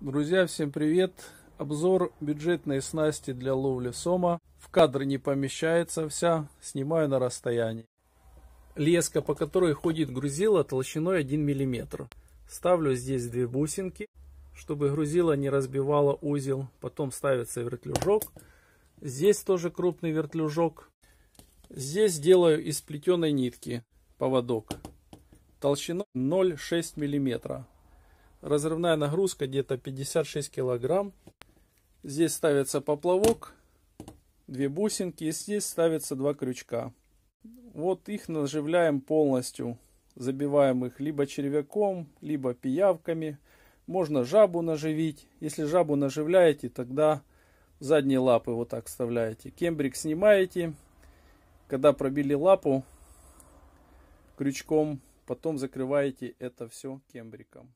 Друзья, всем привет! Обзор бюджетной снасти для ловли сома. В кадр не помещается вся, снимаю на расстоянии. Леска, по которой ходит грузила, толщиной 1 мм. Ставлю здесь две бусинки, чтобы грузила не разбивала узел. Потом ставится вертлюжок. Здесь тоже крупный вертлюжок. Здесь делаю из плетеной нитки поводок. толщиной 0,6 мм. Разрывная нагрузка где-то 56 килограмм. Здесь ставится поплавок, две бусинки и здесь ставится два крючка. Вот их наживляем полностью. Забиваем их либо червяком, либо пиявками. Можно жабу наживить. Если жабу наживляете, тогда задние лапы вот так вставляете. Кембрик снимаете. Когда пробили лапу крючком, потом закрываете это все кембриком.